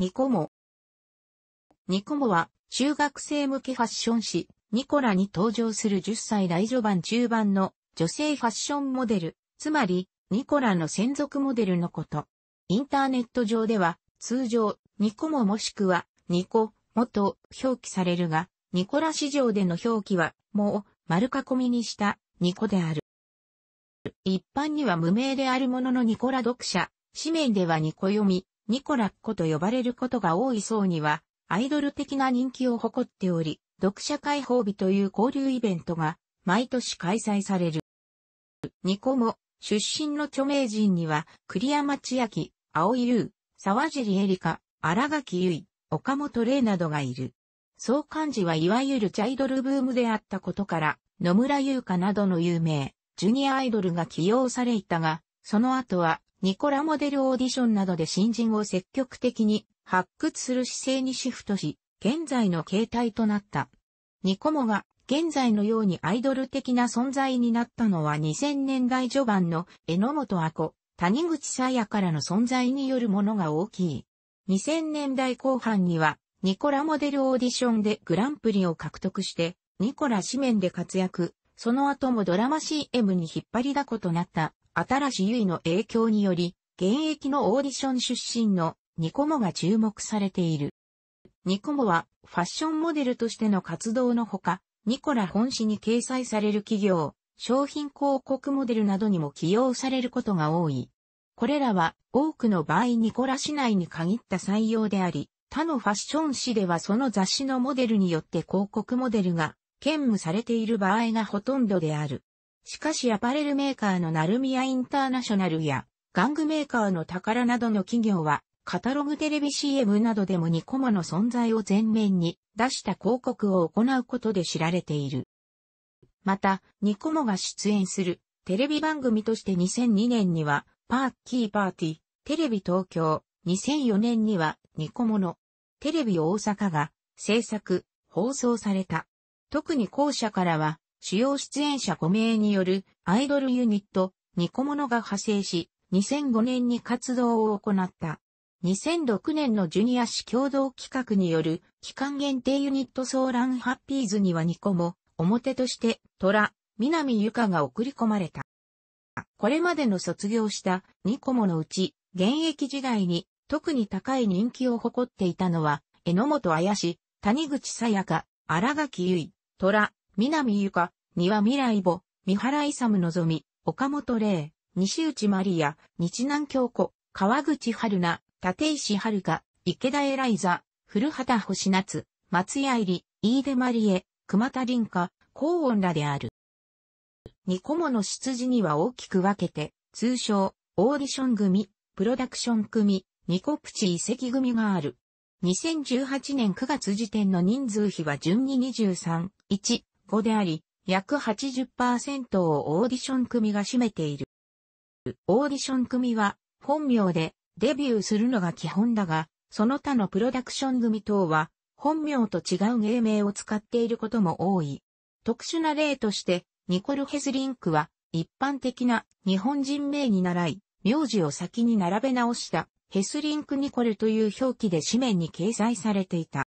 ニコモ。ニコモは中学生向けファッション誌、ニコラに登場する10歳代序盤中盤の女性ファッションモデル、つまりニコラの専属モデルのこと。インターネット上では通常ニコモもしくはニコもと表記されるが、ニコラ市場での表記はもう丸囲みにしたニコである。一般には無名であるもののニコラ読者、紙面ではニコ読み、ニコラッコと呼ばれることが多い層には、アイドル的な人気を誇っており、読者解放日という交流イベントが、毎年開催される。ニコも、出身の著名人には、栗山千明、青井優、沢尻エリカ、荒垣結衣、岡本玲などがいる。総幹事はいわゆるチャイドルブームであったことから、野村優香などの有名、ジュニアアイドルが起用されいたが、その後はニコラモデルオーディションなどで新人を積極的に発掘する姿勢にシフトし、現在の形態となった。ニコモが現在のようにアイドル的な存在になったのは2000年代序盤の榎本亜子、谷口沙耶からの存在によるものが大きい。2000年代後半にはニコラモデルオーディションでグランプリを獲得して、ニコラ紙面で活躍、その後もドラマ CM に引っ張りだことなった新しゆいの影響により、現役のオーディション出身のニコモが注目されている。ニコモはファッションモデルとしての活動のほか、ニコラ本誌に掲載される企業、商品広告モデルなどにも起用されることが多い。これらは多くの場合ニコラ市内に限った採用であり、他のファッション誌ではその雑誌のモデルによって広告モデルが兼務されている場合がほとんどである。しかしアパレルメーカーのナルミアインターナショナルや、玩具メーカーの宝などの企業は、カタログテレビ CM などでもニコモの存在を前面に出した広告を行うことで知られている。また、ニコモが出演するテレビ番組として2002年には、パーキーパーティー、テレビ東京、2004年には、ニコモのテレビ大阪が制作、放送された。特に後者からは、主要出演者5名によるアイドルユニット、ニコモノが派生し、2005年に活動を行った。2006年のジュニア市共同企画による期間限定ユニットソーランハッピーズにはニコも、表として、虎、南ユカが送り込まれた。これまでの卒業したニコモのうち、現役時代に特に高い人気を誇っていたのは、榎本綾氏、谷口さやか、荒垣結衣、虎、南ゆか、三輪未来母、三原勇望み、岡本玲、西内まりや、日南京子、川口春菜、立石遥香、池田エライザ、古畑星夏、松屋入り、飯出まりえ、熊田林香、高音らである。二個もの出自には大きく分けて、通称、オーディション組、プロダクション組、ニコプチ遺跡組がある。2018年9月時点の人数比は順に23、1、5であり、約80%をオーディション組が占めている。オーディション組は本名でデビューするのが基本だが、その他のプロダクション組等は本名と違う芸名を使っていることも多い。特殊な例として、ニコル・ヘズリンクは一般的な日本人名に習い、名字を先に並べ直したヘスリンク・ニコルという表記で紙面に掲載されていた。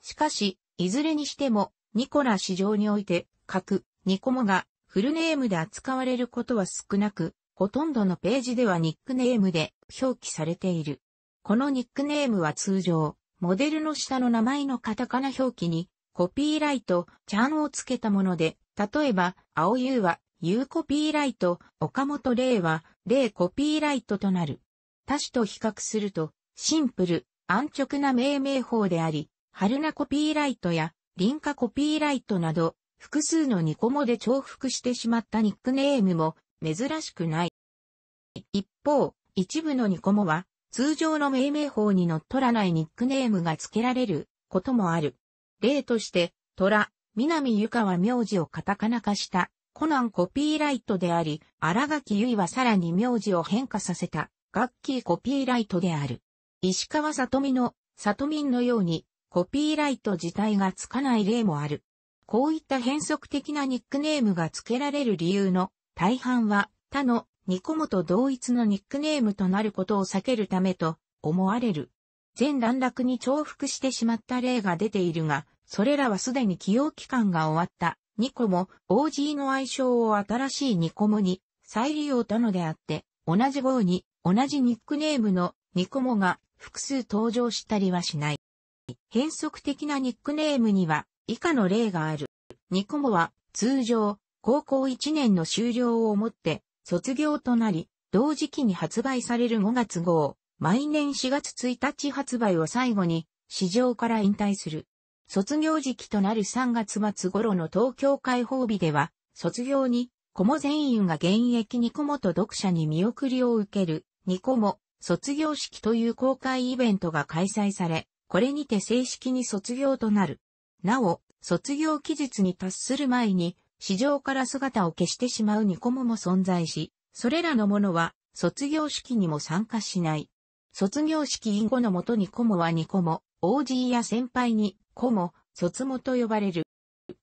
しかし、いずれにしてもニコラ市場において、各、ニコモが、フルネームで扱われることは少なく、ほとんどのページではニックネームで表記されている。このニックネームは通常、モデルの下の名前のカタカナ表記に、コピーライト、ちゃんをつけたもので、例えば、青優は、優コピーライト、岡本玲は、霊コピーライトとなる。他種と比較すると、シンプル、安直な命名法であり、春名コピーライトや、ンカコピーライトなど、複数のニコモで重複してしまったニックネームも珍しくない。一方、一部のニコモは、通常の命名法にのっとらないニックネームが付けられることもある。例として、虎、南ゆかは名字をカタカナ化した、コナンコピーライトであり、荒垣結衣はさらに名字を変化させた、ガッキーコピーライトである。石川里美の、里民のように、コピーライト自体がつかない例もある。こういった変則的なニックネームが付けられる理由の大半は他のニコモと同一のニックネームとなることを避けるためと思われる。全段落に重複してしまった例が出ているが、それらはすでに起用期間が終わったニコモ、OG の愛称を新しいニコモに再利用たのであって、同じ号に同じニックネームのニコモが複数登場したりはしない。変則的なニックネームには以下の例がある。ニコモは通常高校1年の終了をもって卒業となり、同時期に発売される5月号、毎年4月1日発売を最後に市場から引退する。卒業時期となる3月末頃の東京開放日では、卒業に、コモ全員が現役ニコモと読者に見送りを受ける、ニコモ、卒業式という公開イベントが開催され、これにて正式に卒業となる。なお、卒業期日に達する前に、市場から姿を消してしまうニコモも存在し、それらのものは、卒業式にも参加しない。卒業式以後のもとにコモはニコモ、OG や先輩にコモ、卒もと呼ばれる。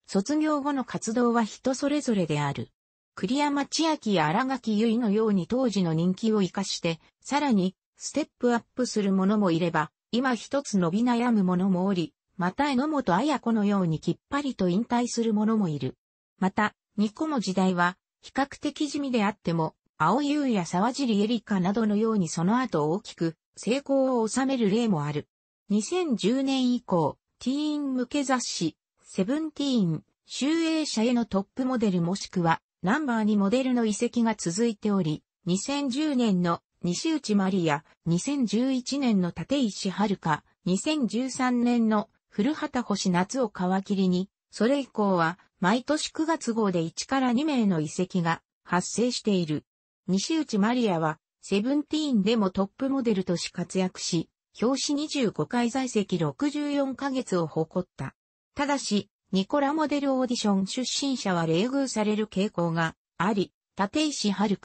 卒業後の活動は人それぞれである。栗山千秋や荒垣結衣のように当時の人気を活かして、さらに、ステップアップする者もいれば、今一つ伸び悩む者もおり、また榎本彩子のようにきっぱりと引退する者もいる。また、ニコモ時代は、比較的地味であっても、青優や沢尻エリカなどのようにその後大きく成功を収める例もある。2010年以降、ティーン向け雑誌、セブンティーン、集英社へのトップモデルもしくは、ナンバーにモデルの移籍が続いており、2010年の西内マリア、2011年の立石遥、2013年の古畑星夏を皮切りに、それ以降は、毎年9月号で1から2名の遺跡が発生している。西内マリアは、セブンティーンでもトップモデルとし活躍し、表紙25回在籍64ヶ月を誇った。ただし、ニコラモデルオーディション出身者は冷遇される傾向があり、立石遥、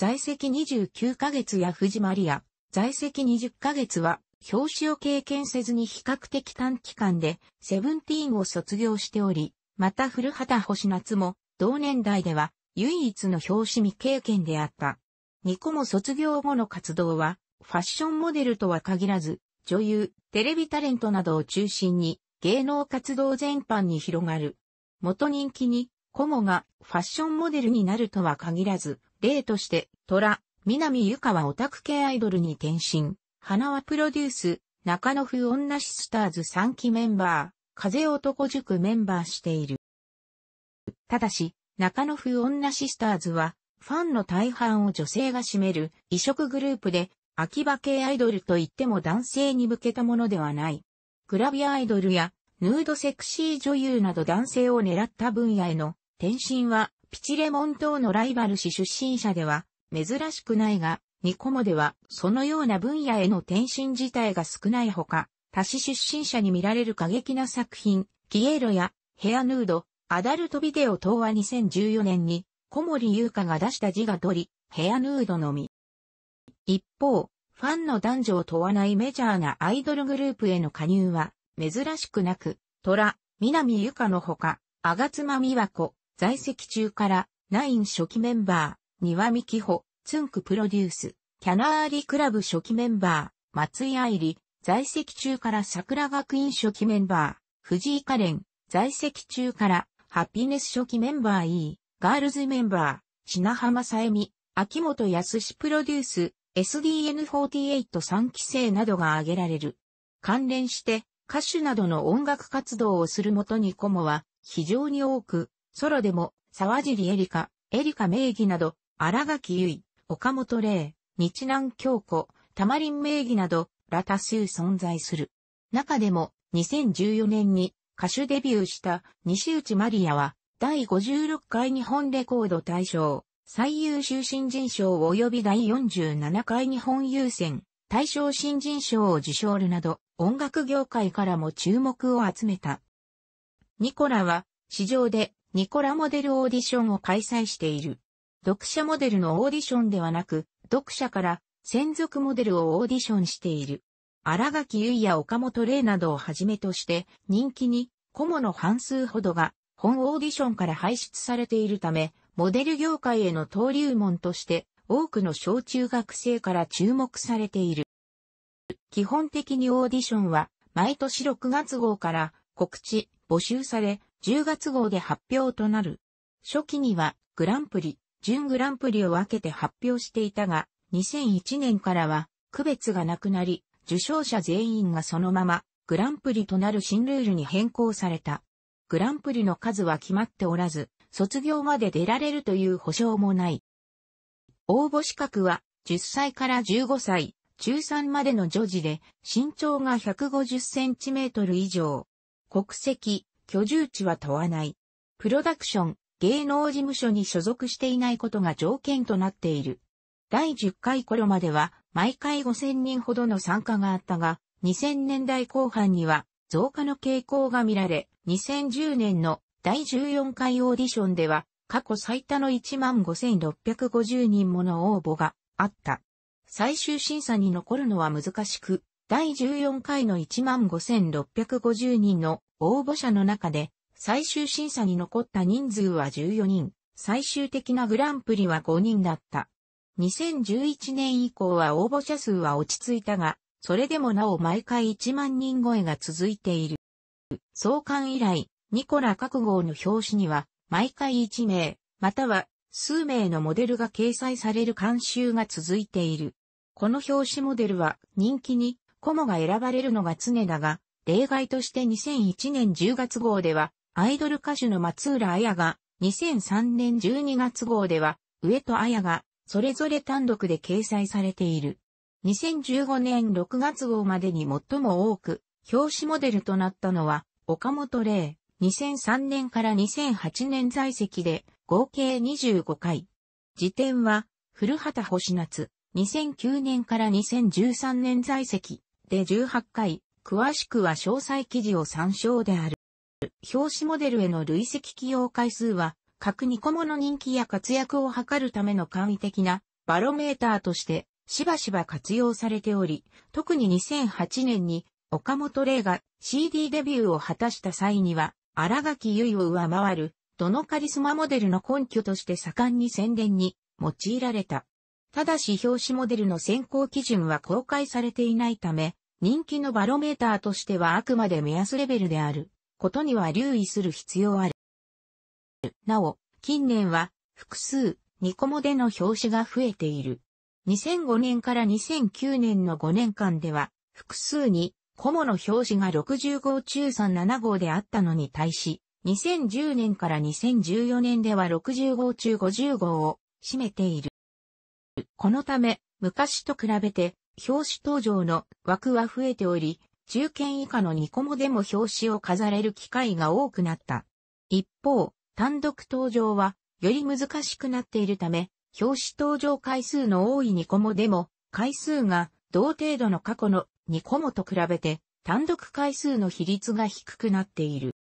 在籍29ヶ月や藤マリア、在籍20ヶ月は、表紙を経験せずに比較的短期間で、セブンティーンを卒業しており、また古畑星夏も、同年代では、唯一の表紙未経験であった。ニコも卒業後の活動は、ファッションモデルとは限らず、女優、テレビタレントなどを中心に、芸能活動全般に広がる。元人気に、コモがファッションモデルになるとは限らず、例として、トラ、南ゆかはオタク系アイドルに転身、花はプロデュース、中野風女シスターズ3期メンバー、風男塾メンバーしている。ただし、中野風女シスターズは、ファンの大半を女性が占める異色グループで、秋葉系アイドルといっても男性に向けたものではない。グラビアアイドルや、ヌードセクシー女優など男性を狙った分野への天心は、ピチレモン等のライバル市出身者では、珍しくないが、ニコモでは、そのような分野への転身自体が少ないほか、多市出身者に見られる過激な作品、キエロや、ヘアヌード、アダルトビデオ等は2014年に、小森優香が出した字が取り、ヘアヌードのみ。一方、ファンの男女を問わないメジャーなアイドルグループへの加入は、珍しくなく、虎、南優香のほか、アガツマみわこ、在籍中から、ナイン初期メンバー、庭見希穂、ツンクプロデュース、キャナーリクラブ初期メンバー、松井愛理、在籍中から桜学院初期メンバー、藤井可憐、在籍中から、ハッピネス初期メンバー E、ガールズメンバー、品浜さえみ、秋元康プロデュース、SDN483 期生などが挙げられる。関連して、歌手などの音楽活動をするもとにコモは非常に多く、ソロでも、沢尻エリカ、エリカ名義など、荒垣結衣、岡本玲、日南京子、玉林名義など、ラタスユ存在する。中でも、2014年に歌手デビューした西内マリアは、第56回日本レコード大賞、最優秀新人賞及び第47回日本優先、大賞新人賞を受賞るなど、音楽業界からも注目を集めた。ニコラは、市場でニコラモデルオーディションを開催している。読者モデルのオーディションではなく、読者から専属モデルをオーディションしている。荒垣結衣や岡本玲などをはじめとして人気に顧問の半数ほどが本オーディションから排出されているため、モデル業界への登竜門として多くの小中学生から注目されている。基本的にオーディションは毎年6月号から告知、募集され、10月号で発表となる。初期にはグランプリ、準グランプリを分けて発表していたが、2001年からは区別がなくなり、受賞者全員がそのままグランプリとなる新ルールに変更された。グランプリの数は決まっておらず、卒業まで出られるという保証もない。応募資格は10歳から15歳、中3までの女児で身長が150センチメートル以上。国籍、居住地は問わない。プロダクション、芸能事務所に所属していないことが条件となっている。第10回頃までは毎回5000人ほどの参加があったが、2000年代後半には増加の傾向が見られ、2010年の第14回オーディションでは過去最多の15,650人もの応募があった。最終審査に残るのは難しく、第14回の15,650人の応募者の中で最終審査に残った人数は14人、最終的なグランプリは5人だった。2011年以降は応募者数は落ち着いたが、それでもなお毎回1万人超えが続いている。創刊以来、ニコラ各号の表紙には、毎回1名、または数名のモデルが掲載される監修が続いている。この表紙モデルは人気に、コモが選ばれるのが常だが、例外として2001年10月号では、アイドル歌手の松浦彩が、2003年12月号では、上戸彩が、それぞれ単独で掲載されている。2015年6月号までに最も多く、表紙モデルとなったのは、岡本玲、2003年から2008年在籍で、合計25回。辞典は、古畑星夏、2009年から2013年在籍で18回、詳しくは詳細記事を参照である。表紙モデルへの累積起用回数は、各ニコモの人気や活躍を図るための簡易的なバロメーターとしてしばしば活用されており、特に2008年に岡本玲が CD デビューを果たした際には、荒垣結衣を上回る、どのカリスマモデルの根拠として盛んに宣伝に用いられた。ただし表紙モデルの選考基準は公開されていないため、人気のバロメーターとしてはあくまで目安レベルであることには留意する必要ある。なお、近年は複数ニコモでの表紙が増えている。2005年から2009年の5年間では複数にコモの表紙が6 5中37号であったのに対し、2010年から2014年では6 5中50号を占めている。このため、昔と比べて表紙登場の枠は増えており、中堅以下のニコモでも表紙を飾れる機会が多くなった。一方、単独登場は、より難しくなっているため、表紙登場回数の多いニコモでも、回数が同程度の過去のニコモと比べて、単独回数の比率が低くなっている。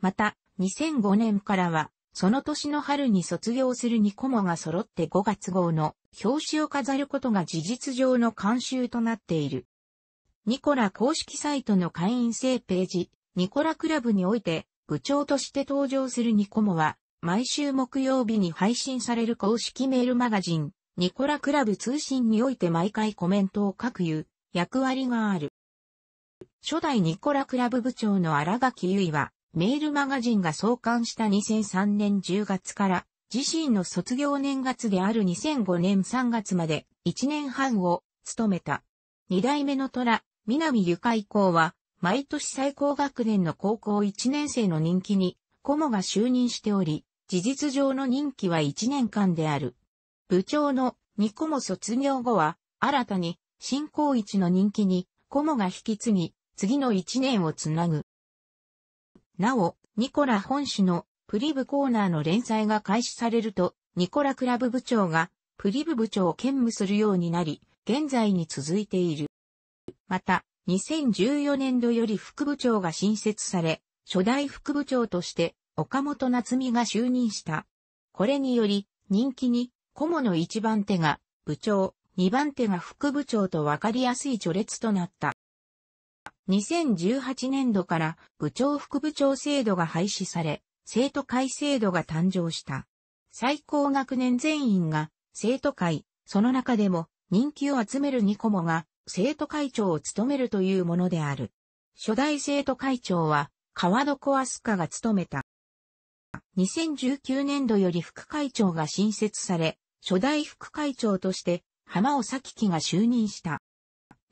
また、2005年からは、その年の春に卒業する2コモが揃って5月号の表紙を飾ることが事実上の慣習となっている。ニコラ公式サイトの会員制ページ、ニコラクラブにおいて部長として登場するニコモは、毎週木曜日に配信される公式メールマガジン、ニコラクラブ通信において毎回コメントを書くいう役割がある。初代ニコラクラブ部長の荒垣結衣は、メールマガジンが創刊した2003年10月から自身の卒業年月である2005年3月まで1年半を務めた。二代目の虎、南ゆか以降は毎年最高学年の高校1年生の人気に顧モが就任しており、事実上の任期は1年間である。部長のニコも卒業後は、新たに新高一の人気にコモが引き継ぎ、次の1年をつなぐ。なお、ニコラ本誌のプリブコーナーの連載が開始されると、ニコラクラブ部長がプリブ部長を兼務するようになり、現在に続いている。また、2014年度より副部長が新設され、初代副部長として岡本夏美が就任した。これにより、人気に、顧問の一番手が部長、二番手が副部長と分かりやすい序列となった。2018年度から部長副部長制度が廃止され、生徒会制度が誕生した。最高学年全員が生徒会、その中でも人気を集めるニコモが生徒会長を務めるというものである。初代生徒会長は川床日鳥が務めた。2019年度より副会長が新設され、初代副会長として浜尾咲希が就任した。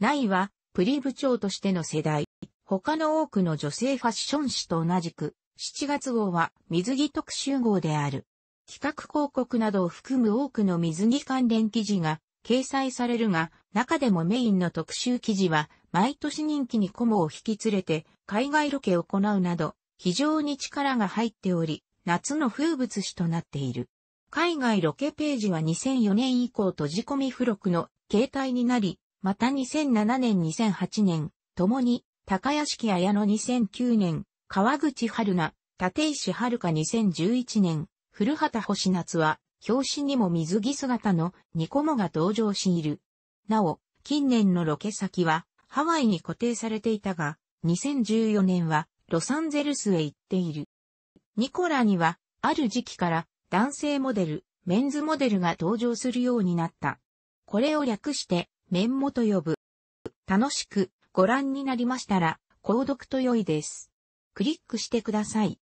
内はプリ部長としての世代。他の多くの女性ファッション誌と同じく、7月号は水着特集号である。企画広告などを含む多くの水着関連記事が掲載されるが、中でもメインの特集記事は、毎年人気にコモを引き連れて、海外ロケを行うなど、非常に力が入っており、夏の風物詩となっている。海外ロケページは2004年以降閉じ込み付録の形態になり、また2007年2008年、共に、高屋敷綾の2009年、川口春奈、立石春香2011年、古畑星夏は、表紙にも水着姿のニコモが登場している。なお、近年のロケ先は、ハワイに固定されていたが、2014年は、ロサンゼルスへ行っている。ニコラには、ある時期から男性モデル、メンズモデルが登場するようになった。これを略して面もと呼ぶ。楽しくご覧になりましたら、購読と良いです。クリックしてください。